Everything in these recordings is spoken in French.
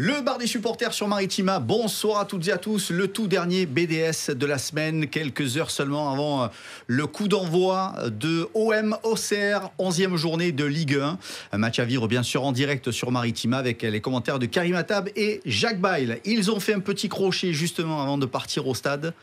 Le bar des supporters sur Maritima. Bonsoir à toutes et à tous. Le tout dernier BDS de la semaine, quelques heures seulement avant euh, le coup d'envoi de OM ocr 11e journée de Ligue 1. Un match à vivre bien sûr en direct sur Maritima avec les commentaires de Karim Atab et Jacques Bail. Ils ont fait un petit crochet justement avant de partir au stade.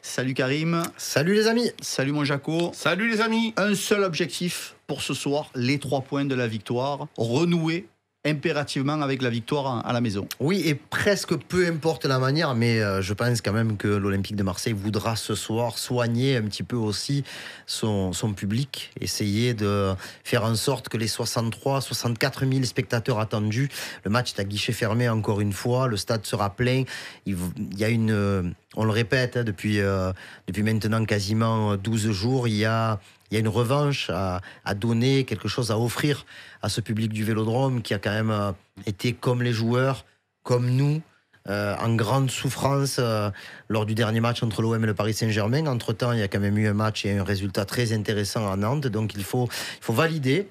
Salut Karim. Salut les amis. Salut mon Jaco. Salut les amis. Un seul objectif pour ce soir, les trois points de la victoire, renouer impérativement avec la victoire à la maison. Oui, et presque peu importe la manière, mais euh, je pense quand même que l'Olympique de Marseille voudra ce soir soigner un petit peu aussi son, son public, essayer de faire en sorte que les 63, 64 000 spectateurs attendus, le match est à guichet fermé encore une fois, le stade sera plein, il, il y a une, on le répète, hein, depuis, euh, depuis maintenant quasiment 12 jours, il y a il y a une revanche à, donner, quelque chose à offrir à ce public du Vélodrome qui a quand même euh, été comme les joueurs, comme nous, euh, en grande souffrance euh, lors du dernier match entre l'OM et le Paris Saint-Germain. Entre-temps, il y a quand même eu un match et un résultat très intéressant à Nantes. Donc il faut, il faut valider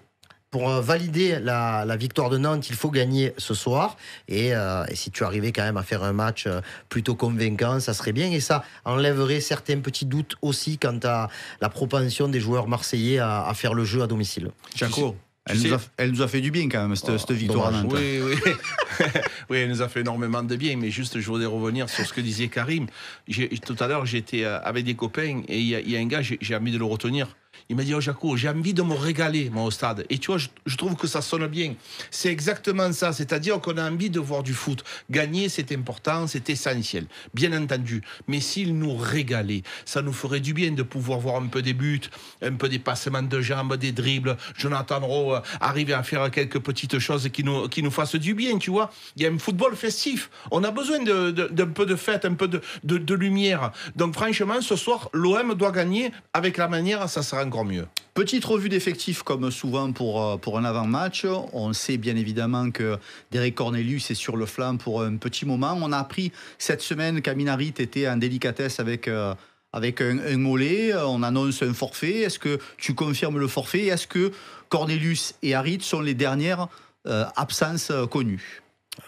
pour euh, valider la, victoire de Nantes, il faut gagner ce soir. Et, euh, si tu arrivais quand même à faire un match euh, plutôt convaincant, ça serait bien. Et ça enlèverait certains petits doutes aussi quant à la propension des joueurs marseillais à, faire le jeu à domicile. Chaco, elle, elle, nous a, fait du bien quand même, cette, oh, cette victoire. à oui, oui. oui, elle nous a fait énormément de bien, mais juste, je voudrais revenir sur ce que disait Karim. Tout à l'heure, j'étais euh, avec des copains et il y, a un gars, j'ai envie de le retenir. Il m'a dit, oh Jaco, j'ai envie de me régaler, moi, au stade. Et tu vois, je, trouve que ça sonne bien. C'est exactement ça. C'est-à-dire qu'on a envie de voir du foot. Gagner, c'est important, c'est essentiel, bien entendu. Mais s'il nous régalait, ça nous ferait du bien de pouvoir voir un peu des buts, un peu des passements de jambes, des dribbles. Jonathan Rowe, euh, arriver à faire quelques petites choses qui nous, qui nous fassent du bien, tu vois il y a un football festif. On a besoin d'un peu de fête, un peu de, lumière. Donc franchement, ce soir, l'OM doit gagner. Avec la manière, ça sera encore mieux. Petite revue d'effectifs, comme souvent pour, euh, pour un avant-match. On sait bien évidemment que Derek Cornelius est sur le flanc pour un petit moment. On a appris cette semaine qu'Aminarit était en délicatesse avec, euh, avec un, mollet. On annonce un forfait. Est-ce que tu confirmes le forfait Est-ce que Cornelius et Harit sont les dernières euh, absences connues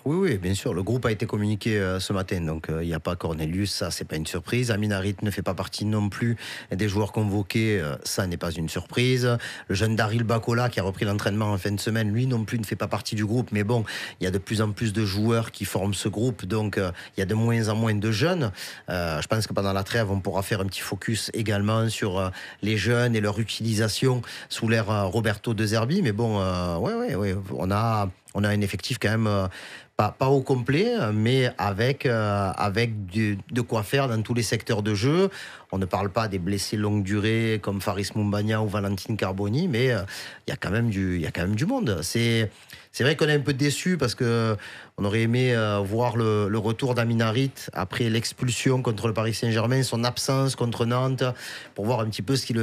oui, oui, bien sûr. Le groupe a été communiqué euh, ce matin, donc euh, il n'y a pas Cornelius, ça c'est pas une surprise. Aminarit ne fait pas partie non plus des joueurs convoqués, euh, ça n'est pas une surprise. Le jeune Daryl Bacola qui a repris l'entraînement en fin de semaine, lui non plus ne fait pas partie du groupe, mais bon, il y a de plus en plus de joueurs qui forment ce groupe, donc il y a de moins en moins de jeunes. je pense que pendant la trêve, on pourra faire un petit focus également sur les jeunes et leur utilisation sous l'ère Roberto De Zerbi, mais bon, oui, oui, ouais, on a on a un effectif quand même euh, pas, au complet, mais avec, euh, avec de quoi faire dans tous les secteurs de jeu. On ne parle pas des blessés longue durée comme Faris Moumbagna ou Valentine Carboni, mais euh, il y, a quand même du, y a quand même du monde. C'est, c'est vrai qu'on est un peu déçu parce que on aurait aimé voir le, le retour d'Aminarit après l'expulsion contre le Paris Saint-Germain, son absence contre Nantes, pour voir un petit peu ce qu'il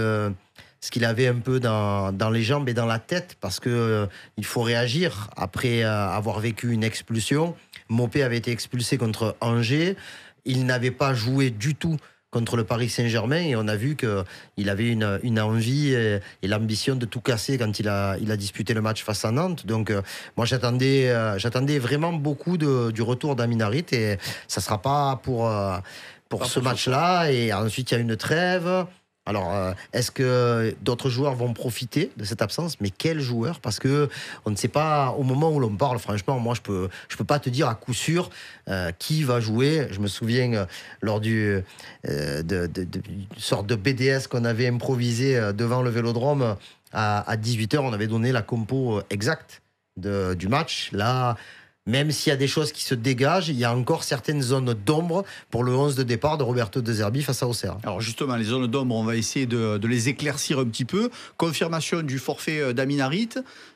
ce qu'il avait un peu dans, les jambes et dans la tête, parce que euh, il faut réagir après euh, avoir vécu une expulsion. Mopé avait été expulsé contre Angers. Il n'avait pas joué du tout contre le Paris Saint-Germain et on a vu qu'il euh, avait une, envie et, l'ambition de tout casser quand il a, disputé le match face à Nantes. Donc moi j'attendais, j'attendais vraiment beaucoup du retour d'Aminarit et ça ne sera pas pour, pour ce match-là. Et ensuite il y a une trêve. Alors, euh, est-ce que d'autres joueurs vont profiter de cette absence Mais quels joueurs Parce que on ne sait pas au moment où l'on parle. Franchement, moi, je peux, je peux pas te dire à coup sûr euh, qui va jouer. Je me souviens euh, lors du de, sorte de BDS qu'on avait improvisé devant le Vélodrome à, à 18 h on avait donné la compo exacte du match. Là même s'il y a des choses qui se dégagent, il y a encore certaines zones d'ombre pour le 11 de départ de Roberto de Zerbi face à Auxerre. Alors justement, les zones d'ombre, on va essayer de, les éclaircir un petit peu. Confirmation du forfait euh, d'Aminarit,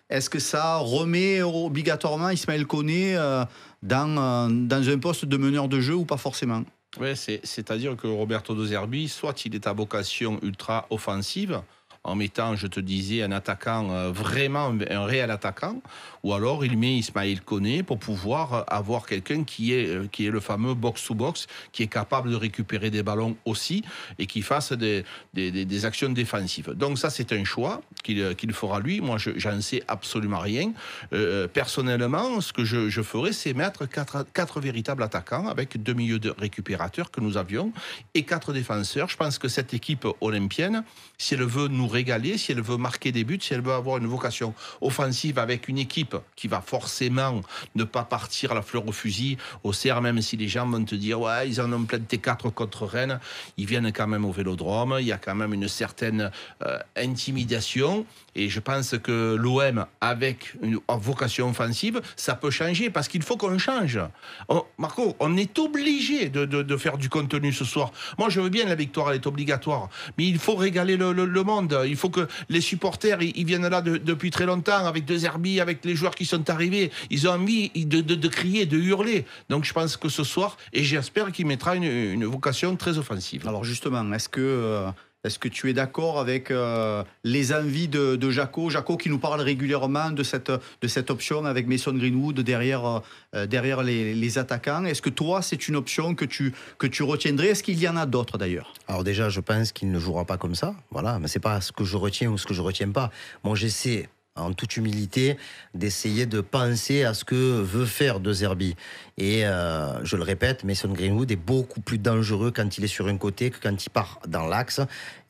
est-ce que ça remet obligatoirement Ismaël Koné euh, dans, euh, dans un poste de meneur de jeu ou pas forcément oui, c'est, à dire que Roberto de Zerbi, soit il est à vocation ultra offensive, en mettant, je te disais, un attaquant, euh, vraiment un réel attaquant, ou alors il met Ismaël Koné pour pouvoir euh, avoir quelqu'un qui est, euh, qui est le fameux box-to-box, qui est capable de récupérer des ballons aussi et qui fasse des, des, actions défensives. Donc ça, c'est un choix qu'il fera lui. Moi, j'en sais absolument rien. personnellement, ce que je, ferais, c'est mettre quatre, quatre véritables attaquants avec deux milieux de récupérateurs que nous avions et quatre défenseurs. Je pense que cette équipe olympienne, si elle veut nous régaler, si elle veut marquer des buts, si elle veut avoir une vocation offensive avec une équipe qui va forcément ne pas partir à la fleur au fusil, au CR, même si les gens vont te dire, ouais, ils en ont plein de T4 contre Rennes, ils viennent quand même au vélodrome, il y a quand même une certaine euh, intimidation. Et je pense que l'OM, avec une vocation offensive, ça peut changer parce qu'il faut qu'on change. Marco, on est obligé de, faire du contenu ce soir. Moi, je veux bien, la victoire, elle est obligatoire, mais il faut régaler le monde. Euh, il faut que les supporters, ils, viennent là depuis très longtemps avec deux herbilles avec les joueurs qui sont arrivés. Ils ont envie de, crier, de hurler. Donc je pense que ce soir, et j'espère qu'il mettra une, vocation très offensive. Alors justement, est-ce que euh, est-ce que tu es d'accord avec euh, les envies de, Jaco Jaco qui nous parle régulièrement de cette, de cette option avec Mason Greenwood derrière, euh, derrière les, attaquants. Est-ce que toi, c'est une option que tu, que tu retiendrais Est-ce qu'il y en a d'autres d'ailleurs Alors déjà, je pense qu'il ne jouera pas comme ça. Voilà, mais ce n'est pas ce que je retiens ou ce que je ne retiens pas. Moi, j'essaie en toute humilité, d'essayer de penser à ce que veut faire De Zerbi. Et euh, je le répète, Mason Greenwood est beaucoup plus dangereux quand il est sur un côté que quand il part dans l'axe.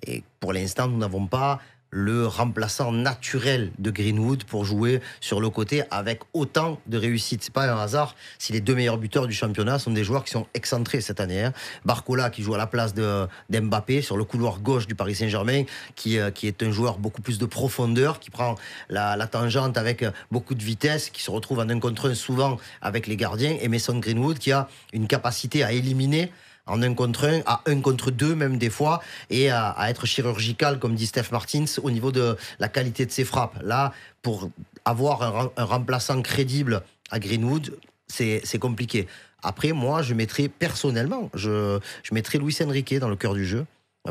Et pour l'instant, nous n'avons pas le remplaçant naturel de Greenwood pour jouer sur le côté avec autant de réussite. C'est pas un hasard si les deux meilleurs buteurs du championnat sont des joueurs qui sont excentrés cette année. Hein. Barcola qui joue à la place d'Mbappé sur le couloir gauche du Paris Saint-Germain, euh, qui, est un joueur beaucoup plus de profondeur, qui prend la, la tangente avec beaucoup de vitesse, qui se retrouve en un contre un souvent avec les gardiens, et Mason Greenwood qui a une capacité à éliminer en 1 contre 1, à 1 contre 2 même des fois, et à, être chirurgical, comme dit Steph Martins, au niveau de la qualité de ses frappes. Là, pour avoir un, remplaçant crédible à Greenwood, c'est compliqué. Après, moi, je mettrais personnellement, je, je mettrais Luis Enrique dans le cœur du jeu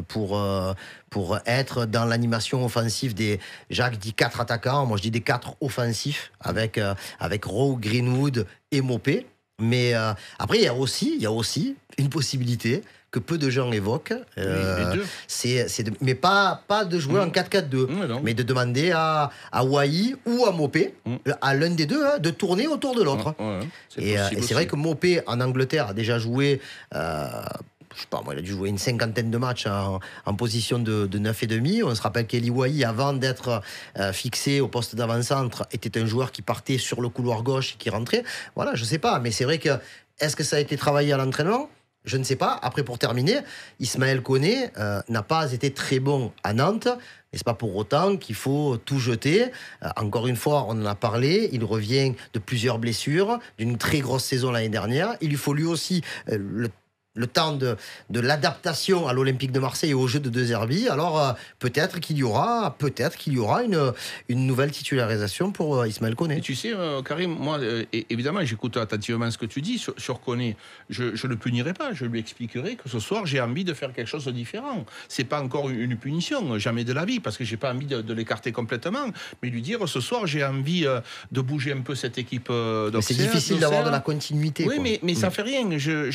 pour, euh, pour être dans l'animation offensive des. Jacques dit quatre attaquants, moi je dis des quatre offensifs avec, euh, avec Rowe, Greenwood et Mopé. Mais euh, après, il y a aussi, il y a aussi une possibilité que peu de gens évoquent. Euh, c'est, mais pas, pas de jouer en 4-4-2, mais de demander à, à ou à Mopé, mm. à l'un des deux, hein, de tourner autour de l'autre. et, euh, et c'est vrai que Mopé, en Angleterre, a déjà joué euh, je sais pas, moi, il a dû jouer une cinquantaine de matchs en, position de, de et demi. On se rappelle qu'Eli avant d'être euh, fixé au poste d'avant-centre, était un joueur qui partait sur le couloir gauche et qui rentrait. Voilà, je sais pas, mais c'est vrai que est-ce que ça a été travaillé à l'entraînement Je ne sais pas. Après, pour terminer, Ismaël Koné euh, n'a pas été très bon à Nantes. Mais ce pas pour autant qu'il faut tout jeter. Euh, encore une fois, on en a parlé. Il revient de plusieurs blessures, d'une très grosse saison l'année dernière. Il lui faut lui aussi le le temps de, de l'adaptation à l'Olympique de Marseille et aux Jeux de deux Herbie. Alors euh, peut-être qu'il y aura, peut-être qu'il y aura une, une nouvelle titularisation pour euh, Ismaël Koné. Tu sais, euh, Karim, moi, évidemment, j'écoute attentivement ce que tu dis sur, sur Koné. Je, ne le punirai pas, je lui expliquerai que ce soir j'ai envie de faire quelque chose de différent. C'est pas encore une, punition, jamais de la vie, parce que j'ai pas envie de, l'écarter complètement, mais lui dire ce soir j'ai envie de bouger un peu cette équipe. c'est difficile d'avoir de la continuité. Oui, mais, mais ne ça mm. fait rien. Je,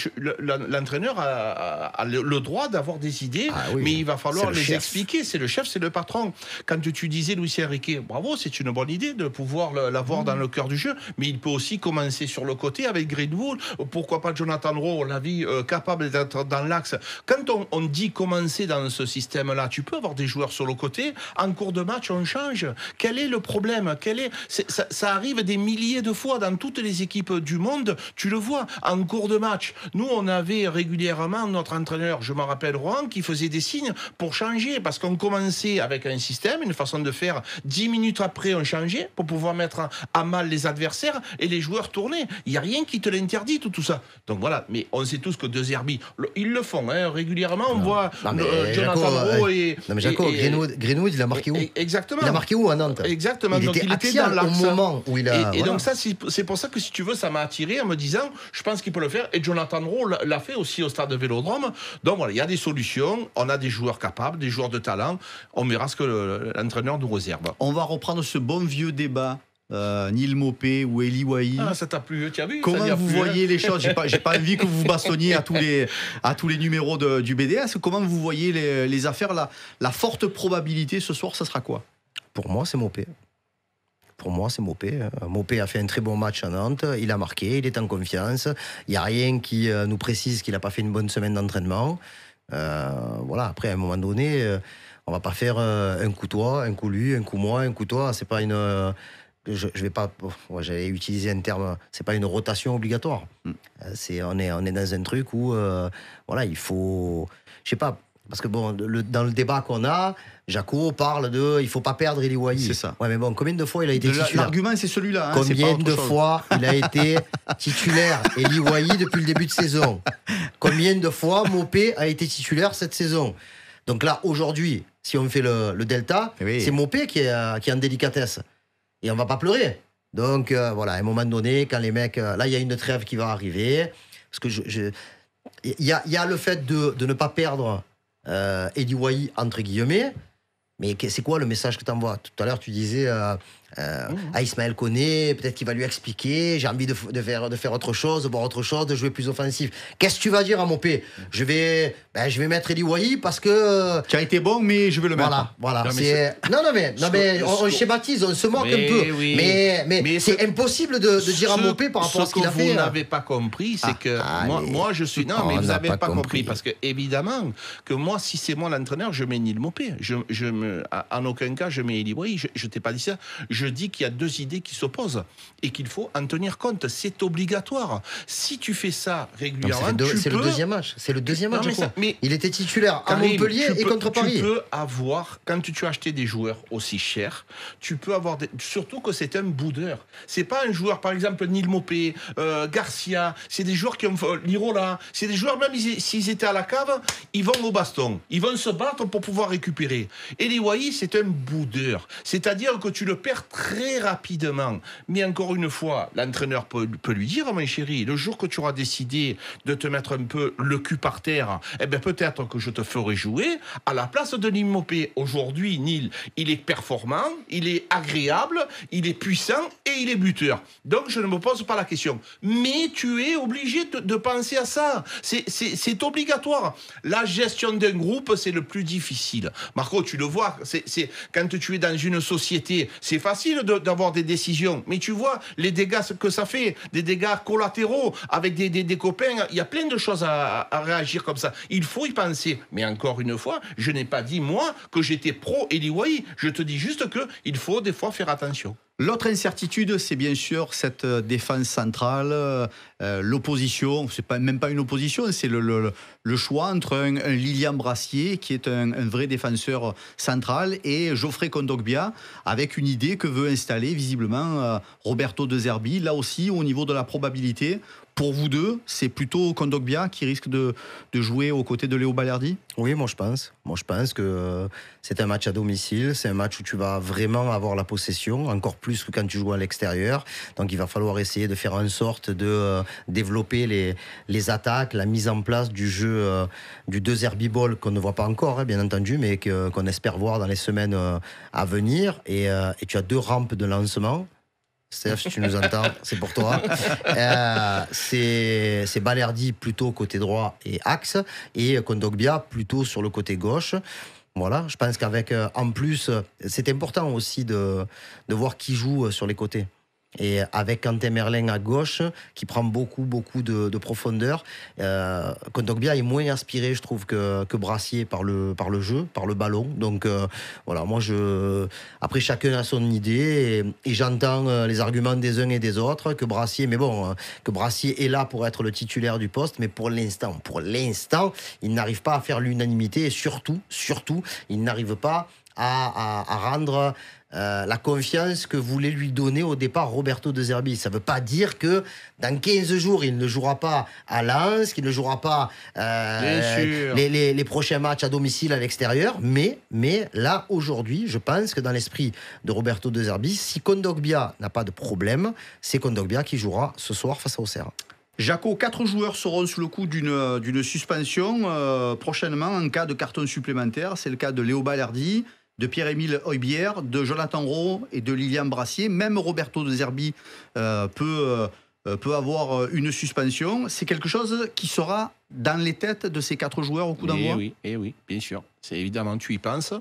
a, a, le droit d'avoir des idées, ah mais il va falloir les expliquer. C'est le chef, c'est le patron. Quand tu disais Louis Enrique, bravo, c'est une bonne idée de pouvoir l'avoir dans mm. le cœur du jeu, mais il peut aussi commencer sur le côté avec Greenwood. Pourquoi pas Jonathan Rowe, l'a vie euh, capable d'être dans l'axe. Quand on, dit commencer dans ce système-là, tu peux avoir des joueurs sur le côté. En cours de match, on change. Quel est le problème Quel est, ça, arrive des milliers de fois dans toutes les équipes du monde. Tu le vois en cours de match. Nous, on avait régulièrement notre entraîneur, je m'en rappelle Rouen, qui faisait des signes pour changer, parce qu'on commençait avec un système, une façon de faire, dix minutes après on changeait pour pouvoir mettre à mal les adversaires et les joueurs tourner. Il n'y a rien qui te l'interdit, tout, ça. Donc voilà, mais on sait tous que deux Zerbi, ils le font hein. régulièrement, on voit euh, Jonathan Rowe hein. et... Non mais Jaco, Greenwood, il a marqué où Exactement. Il a marqué où à Nantes Exactement. Il était il dans au moment où il a... Et, donc ça, c'est pour ça que si tu veux, ça m'a attiré en me disant, je pense qu'il peut le faire, et Jonathan Rowe l'a fait aussi au stade de Vélodrome. Donc voilà, il y a des solutions, on a des joueurs capables, des joueurs de talent, on verra ce que l'entraîneur nous réserve. On va reprendre ce bon vieux débat euh, Mopé ou Eli Wahi. Ah, ça t'a plu, tu as vu Comment vous hein voyez les choses J'ai pas, pas envie que vous bastonniez à tous les, à tous les numéros de, du BDS. Comment vous voyez les, affaires la, la forte probabilité ce soir, ça sera quoi Pour moi, c'est Mopé. Pour moi, c'est Mopé. Hein. Mopé a fait un très bon match à Nantes. Il a marqué, il est en confiance. Il n'y a rien qui euh, nous précise qu'il n'a pas fait une bonne semaine d'entraînement. Euh, voilà, après, à un moment donné, euh, on va pas faire un coup toi, un coup lui, un coup moi, un coup toi. C'est pas une. Je, vais pas, j'allais utiliser un terme, c'est pas une rotation obligatoire. Mm. C'est, on est, on est dans un truc où, voilà, il faut, je sais pas, parce que bon, dans le débat qu'on a, Jaco parle de il faut pas perdre Eli C'est ça. Ouais, mais bon, combien de fois il a été titulaire L'argument, c'est celui-là. Hein, combien de fois il a été titulaire et depuis le début de saison Combien de fois Mopé a été titulaire cette saison Donc là, aujourd'hui, si on fait le, delta, eh c'est Mopé qui est, qui est en délicatesse. Et on va pas pleurer. Donc euh, voilà, à un moment donné, quand les mecs. Euh, là, il y a une trêve qui va arriver. Parce que je. Il y a, y a, le fait de, de ne pas perdre euh, Eddie entre guillemets. Mais c'est quoi le message que tu envoies Tout à l'heure, tu disais, euh, euh, mmh. ah, Ismaël Koné, peut-être qu'il va lui expliquer, j'ai envie de, faire, de faire autre chose, de boire autre chose, de jouer plus offensif. Qu'est-ce que tu vas dire à mon Je vais, ben, je vais mettre Eli parce que... tu euh, as été bon, mais je vais le mettre. Voilà, voilà. Non, mais, non, mais, non, mais on, schématise, on se moque un peu. Mais, mais, c'est impossible de, dire à mon par rapport à ce qu'il a fait. Ce que vous n'avez pas compris, c'est ah, que moi, moi, je suis... Non, mais vous n'avez pas, compris. Parce que, évidemment, que moi, si c'est moi l'entraîneur, je mets ni le Mopé. Je, je me, en aucun cas, je mets Eli Je, je t'ai pas dit ça. Je je dis qu'il y a deux idées qui s'opposent et qu'il faut en tenir compte. C'est obligatoire. Si tu fais ça régulièrement, peux... c'est le deuxième match. C'est le deuxième match. mais, il était titulaire à Montpellier et contre Paris. Tu peux avoir quand tu as acheté des joueurs aussi chers, tu peux avoir surtout que c'est un boudeur. C'est pas un joueur, par exemple Nil Mopé, euh, Garcia. C'est des joueurs qui ont euh, Lirola. C'est des joueurs même s'ils étaient à la cave, ils vont au baston. Ils vont se battre pour pouvoir récupérer. Et les c'est un boudeur. C'est-à-dire que tu le perds très rapidement. Mais encore une fois, l'entraîneur peut, lui dire, mon chéri, le jour que tu auras décidé de te mettre un peu le cul par terre, eh bien peut-être que je te ferai jouer à la place de Nimopé. Aujourd'hui, Nil, il est performant, il est agréable, il est puissant et il est buteur. Donc je ne me pose pas la question. Mais tu es obligé de, penser à ça. C'est obligatoire. La gestion d'un groupe, c'est le plus difficile. Marco, tu le vois, quand tu es dans une société, c'est facile d'avoir des décisions, mais tu vois les dégâts que ça fait, des dégâts collatéraux avec des, copains. Il y a plein de choses à, réagir comme ça. Il faut y penser. Mais encore une fois, je n'ai pas dit moi que j'étais pro Eliwaï. Je te dis juste que il faut des fois faire attention. L'autre incertitude, c'est bien sûr cette euh, défense centrale, euh, euh, l'opposition, c'est pas, même pas une opposition, c'est le, choix entre un, Lilian Brassier, qui est un, vrai défenseur central, et Geoffrey Kondogbia, avec une idée que veut installer visiblement Roberto De Zerbi, là aussi au niveau de la probabilité, pour vous deux, c'est plutôt Kondogbia qui risque de, jouer aux côtés de Léo Balardi. Oui, moi je pense. Moi je pense que euh, c'est un match à domicile, c'est un match où tu vas vraiment avoir la possession, encore plus que quand tu joues à l'extérieur. Donc il va falloir essayer de faire en sorte de euh, développer les, les attaques, la mise en place du jeu 2 euh, du deux ball qu'on ne voit pas encore, hein, bien entendu, mais qu'on espère voir dans les semaines à venir. et tu as deux rampes de lancement Steph, tu nous entends, c'est pour toi. Euh, c'est Balerdi plutôt côté droit et axe, et Kondogbia plutôt sur le côté gauche. Voilà, je pense qu'avec, euh, en plus, c'est important aussi de, de voir qui joue euh, sur les côtés. Et avec Quentin Merlin à gauche, qui prend beaucoup, beaucoup de, profondeur. Euh, Kondogbia est moins inspiré, je trouve, que, que Brassier par le, par le jeu, par le ballon. Donc euh, voilà, moi, je... après, chacun a son idée et, j'entends euh, les arguments des uns et des autres. Que Brassier, mais bon, euh, que Brassier est là pour être le titulaire du poste, mais pour l'instant, pour l'instant, il n'arrive pas à faire l'unanimité et surtout, surtout, il n'arrive pas à, à, à rendre euh, la confiance que voulait lui donner au départ Roberto De Zerbi. Ça ne veut pas dire que dans 15 jours, il ne jouera pas à Lens, qu'il ne jouera pas euh, les, prochains matchs à domicile, à l'extérieur. Mais, là, aujourd'hui, je pense que dans l'esprit de Roberto De Zerbi, si Kondogbia n'a pas de problème, c'est Kondogbia qui jouera ce soir face à Auxerre. Jaco, quatre joueurs seront sous le coup d'une suspension euh, prochainement en cas de carton supplémentaire. C'est le cas de Léo Ballardi, de Pierre-Émile Hoybière, de Jonathan Rowe et de Lilian Brassier. Même Roberto de Zerbi euh, peut, euh, euh, peut avoir une suspension. C'est quelque chose qui sera dans les têtes de ces quatre joueurs au coup d'envoi eh oui, et eh oui, bien sûr. C'est évidemment, tu y penses.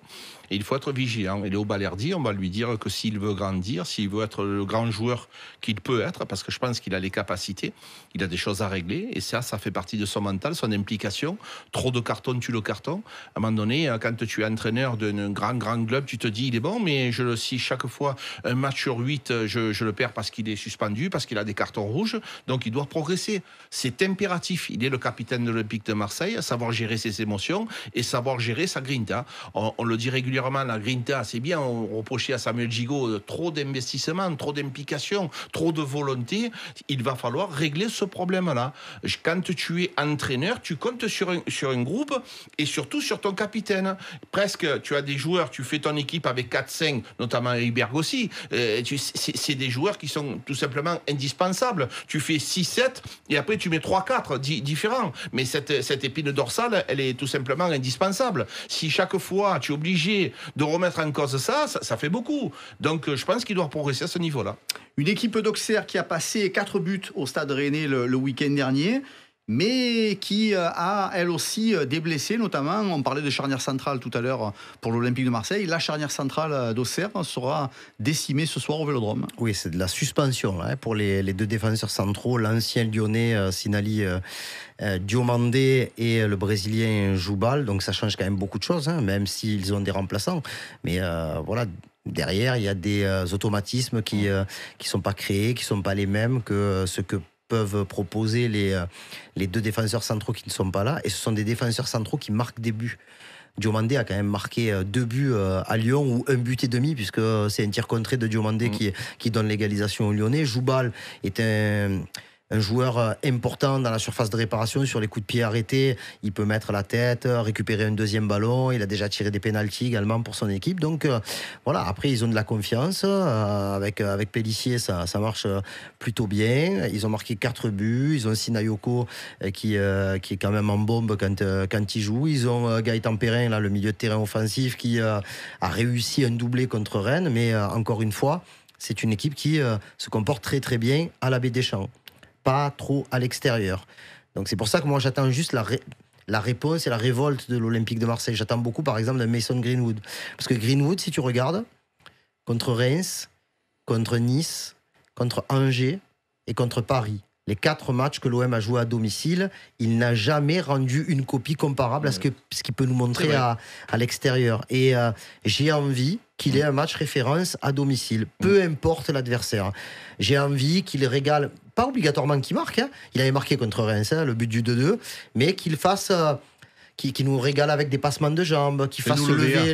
Et il faut être vigilant. Et Léo Balerdi, on va lui dire que s'il veut grandir, s'il veut être le grand joueur qu'il peut être, parce que je pense qu'il a les capacités, il a des choses à régler. Et ça, ça fait partie de son mental, son implication. Trop de cartons tue le carton. À un moment donné, euh, quand tu es entraîneur d'un grand, grand club, tu te dis, il est bon, mais je le, si chaque fois un match sur 8, euh, je, je le perds parce qu'il est suspendu, parce qu'il a des cartons rouges, donc il doit progresser. C'est impératif. Il est le capitaine de l'Olympique de Marseille, savoir gérer ses émotions et savoir gérer sa grinta. On, le dit régulièrement, la grinta, c'est bien, on reprochait à Samuel Gigot euh, trop d'investissement, trop d'implication, trop de volonté. Il va falloir régler ce problème-là. Quand tu es entraîneur, tu comptes sur un, sur un groupe et surtout sur ton capitaine. Presque, tu as des joueurs, tu fais ton équipe avec 4-5, notamment Hubert aussi. Euh, c'est des joueurs qui sont tout simplement indispensables. Tu fais 6-7 et après tu mets 3-4 différents mais cette, épine dorsale, elle est tout simplement indispensable. Si chaque fois tu es obligé de remettre en cause ça, ça, fait beaucoup. Donc je pense qu'il doit progresser à ce niveau-là. Une équipe d'Auxerre qui a passé 4 buts au Stade Rennais le week-end dernier mais qui euh, a elle aussi euh, des blessés, notamment on parlait de charnière centrale tout à l'heure euh, pour l'Olympique de Marseille. La charnière centrale d'Auxerre sera décimée ce soir au Vélodrome. Oui, c'est de la suspension hein, pour les, deux défenseurs centraux, l'ancien lyonnais Sinali Diomandé et le brésilien Joubal. Donc ça change quand même beaucoup de choses, hein, même s'ils ont des remplaçants. Mais voilà, derrière, il y a des automatismes qui ne qui sont pas créés, qui sont pas les mêmes que ce que peuvent proposer les, euh, les deux défenseurs centraux qui ne sont pas là. Et ce sont des défenseurs centraux qui marquent des buts. Diomandé a quand même marqué euh, deux buts euh, à Lyon ou un but et demi puisque c'est un tir contré de Diomandé mm. qui, qui donne l'égalisation aux Lyonnais. Joubal est un un joueur euh, important dans la surface de réparation sur les coups de pied arrêtés. Il peut mettre la tête, euh, récupérer un deuxième ballon. Il a déjà tiré des pénalties également pour son équipe. Donc euh, voilà, après, ils ont de la confiance. avec, avec Pellissier, ça, marche plutôt bien. Ils ont marqué quatre buts. Ils ont Sinayoko qui, qui est quand même en bombe quand, quand il joue. Ils ont Gaëtan Perrin, là, le milieu de terrain offensif, qui a réussi un doublé contre Rennes. Mais encore une fois, c'est une équipe qui se comporte très très bien à la baie des champs pas trop à l'extérieur. Donc c'est pour ça que moi j'attends juste la, réponse et la révolte de l'Olympique de Marseille. J'attends beaucoup par exemple de Mason Greenwood. Parce que Greenwood, si tu regardes, contre Reims, contre Nice, contre Angers et contre Paris, les quatre matchs que l'OM a joué à domicile, il n'a jamais rendu une copie comparable à ce qu'il ce peut nous montrer à, l'extérieur. Et euh, j'ai envie qu'il ait un match référence à domicile, peu mm. importe l'adversaire. J'ai envie qu'il régale, pas obligatoirement qu'il marque, hein. il avait marqué contre Reims, hein, le but du 2-2, mais qu'il fasse... Euh, qui, nous régale avec des passements de jambes, qui fasse lever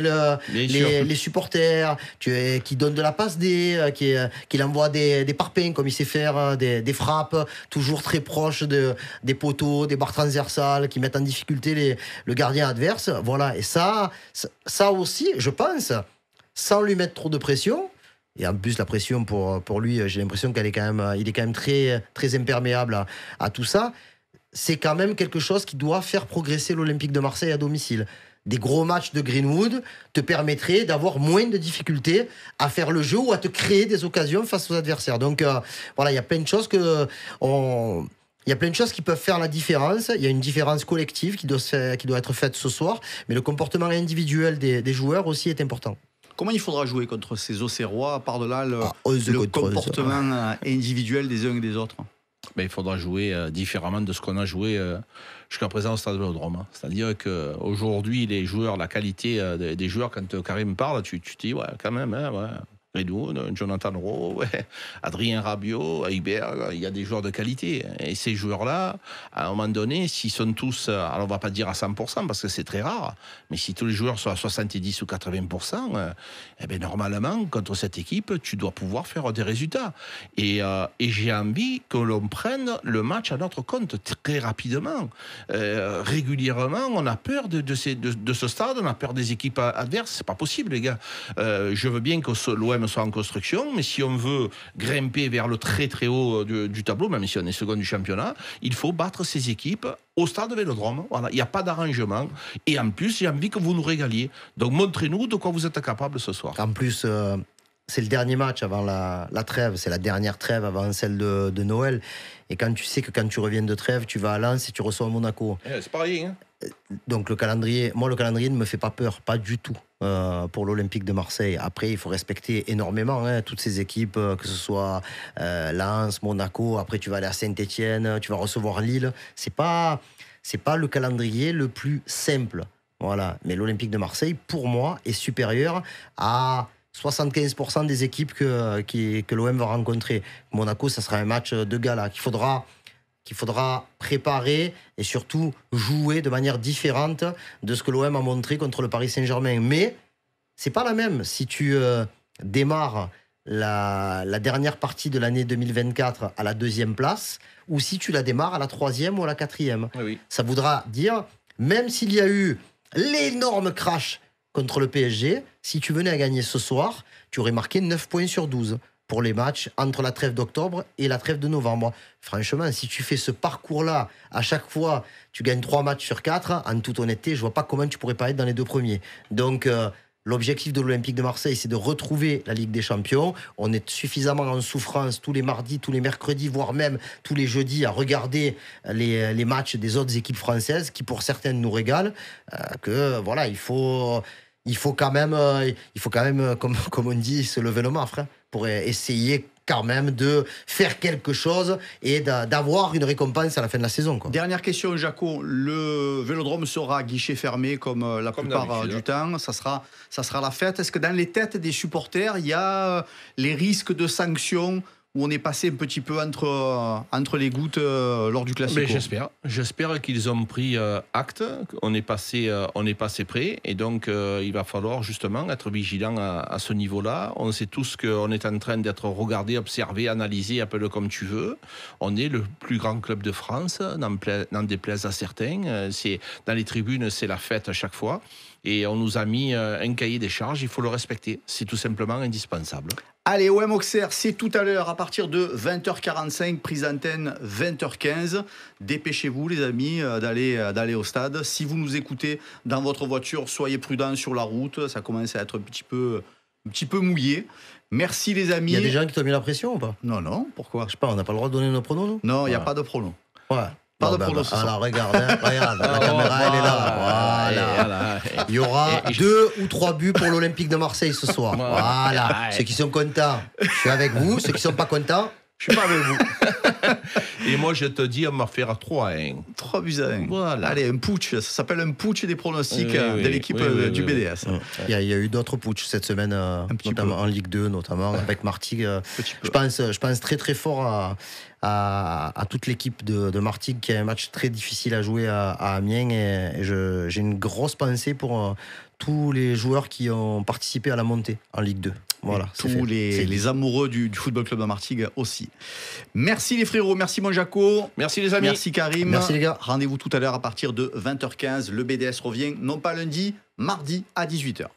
les, supporters, tu, qui donne de la passe D, euh, qui, qui envoie des, des parpaings comme il sait faire, euh, des, frappes, toujours très proches de, des poteaux, des barres transversales, qui mettent en difficulté le gardien adverse. Voilà, et ça, ça aussi, je pense, sans lui mettre trop de pression, et en plus, la pression pour, pour lui, j'ai l'impression qu'il est quand même, est quand même très, très imperméable à tout ça c'est quand même quelque chose qui doit faire progresser l'Olympique de Marseille à domicile. Des gros matchs de Greenwood te permettraient d'avoir moins de difficultés à faire le jeu ou à te créer des occasions face aux adversaires. Donc euh, voilà, il y a plein de choses que Il y a plein de choses qui peuvent faire la différence. Il y a une différence collective qui doit, qui doit être faite ce soir, mais le comportement individuel des, joueurs aussi est important. Comment il faudra jouer contre ces Auxerrois, par-delà de là le ah, comportement individuel des uns et des autres ben, il faudra jouer euh, différemment de ce qu'on a joué euh, jusqu'à présent au Stade de hein. C'est-à-dire qu'aujourd'hui, les joueurs, la qualité euh, des, joueurs, quand Karim parle, tu, te dis ouais, quand même, hein, ouais. Redoun, Jonathan Rowe, Adrien Rabiot, Heiberg, il y a des joueurs de qualité. Et ces joueurs-là, à un moment donné, s'ils sont tous, alors on va pas dire à 100% parce que c'est très rare, mais si tous les joueurs sont à 70 ou 80%, eh bien normalement, contre cette équipe, tu dois pouvoir faire des résultats. Euh, et, j'ai envie que l'on prenne le match à notre compte très rapidement. Euh, régulièrement, on a peur de, ce stade, on a peur des équipes adverses. C'est pas possible, les gars. Euh, je veux bien que l'OM soit en construction, mais si on veut grimper vers le très très haut euh, du, tableau, même si on est second du championnat, il faut battre ces équipes au stade de Vélodrome. Voilà, il n'y a pas d'arrangement. Et en plus, j'ai envie que vous nous régaliez. Donc montrez-nous de quoi vous êtes capable ce soir. En plus, euh, c'est le dernier match avant la, trêve, c'est la dernière trêve avant celle de, Noël. Et quand tu sais que quand tu reviens de trêve, tu vas à Lens et tu reçois Monaco. Eh, c'est pareil. Hein. Euh, donc le calendrier, moi le calendrier ne me fait pas peur, pas du tout. Euh, pour l'Olympique de Marseille. Après, il faut respecter énormément hein, toutes ces équipes, euh, que ce soit Lens, Monaco. Après, tu vas aller à saint etienne tu vas recevoir Lille. C'est pas, c'est pas le calendrier le plus simple. Voilà. Mais l'Olympique de Marseille, pour moi, est supérieur à 75% des équipes que, euh, l'OM va rencontrer. Monaco, ça sera un match euh, de gala qu'il faudra qu'il faudra préparer et surtout jouer de manière différente de ce que l'OM a montré contre le Paris Saint-Germain. Mais c'est pas la même si tu euh, démarres la, dernière partie de l'année 2024 à la deuxième place ou si tu la démarres à la troisième ou à la quatrième. Ça voudra dire, même s'il y a eu l'énorme crash contre le PSG, si tu venais à gagner ce soir, tu aurais marqué 9 points sur 12 pour les matchs entre la trêve d'octobre et la trêve de novembre. Franchement, si tu fais ce parcours-là, à chaque fois, tu gagnes 3 matchs sur 4, hein, en toute honnêteté, je vois pas comment tu pourrais pas être dans les deux premiers. Donc, euh, L'objectif de l'Olympique de Marseille, c'est de retrouver la Ligue des Champions. On est suffisamment en souffrance tous les mardis, tous les mercredis, voire même tous les jeudis à regarder euh, euh, les, matchs des autres équipes françaises qui, pour certaines, nous régalent. Euh, que voilà, il faut, il faut quand même, il faut quand même, comme, comme on dit, se lever le mafre hein, pour essayer quand même de faire quelque chose et d'avoir une récompense à la fin de la saison. Dernière question, Jaco. Le vélodrome sera guichet fermé comme euh, la plupart euh, du hein. temps. Ça sera, ça sera la fête. Est-ce que dans les têtes des supporters, il y a euh, les risques de sanctions où on est passé un petit peu entre, euh, entre les gouttes euh, lors du classique. J'espère. J'espère qu'ils ont pris euh, acte, on est passé, on est passé près, et donc il va falloir justement être vigilant à, ce niveau-là. On sait tous qu'on est en train d'être regardé, observé, analysé, appelé comme tu veux. On est le plus grand club de France, n'en déplaise à certains. C'est, dans les tribunes, c'est la fête à chaque fois et on nous a mis un cahier des charges, il faut le respecter. C'est tout simplement indispensable. Allez, OM Auxerre, c'est tout à l'heure à partir de 20h45, prise antenne 20h15. Dépêchez-vous les amis euh, d'aller euh, d'aller au stade. Si vous nous écoutez dans votre voiture, soyez prudents sur la route, ça commence à être un petit peu un petit peu mouillé. Merci les amis. Il y a des gens qui t'ont mis la pression ou pas Non non, pourquoi Je sais pas, on n'a pas le droit de donner nos pronoms, non Non, il n'y a pas de pronoms. Ouais. Pas de Alors regarde, hein, regarde, la oh, caméra elle est là. Voilà. Il y aura deux ou trois buts pour l'Olympique de Marseille ce soir. Voilà. Ceux qui sont contents, je suis avec vous. Ceux qui ne sont pas contents, je suis pas avec vous. et moi, je te dis, on va faire 3 à 1. 3 buts Voilà. Allez, un putsch. Ça s'appelle un putsch des pronostics euh, de l'équipe euh, du BDS. Il y, a, y a, eu d'autres putsch cette semaine, euh, notamment en Ligue 2, notamment avec Martigues. Je pense, je pense très très fort à, toute l'équipe de, de, Martigues qui a un match très difficile à jouer à, à Amiens. Et, j'ai une grosse pensée pour tous les joueurs qui ont participé à la montée en Ligue 2. Voilà, tous les, amoureux du, Football Club de Martigues aussi. Merci les frérots, merci Monjaco. Merci les amis. Merci Karim. Merci les gars. Rendez-vous tout à l'heure à partir de 20h15. Le BDS revient, non pas lundi, mardi à 18h.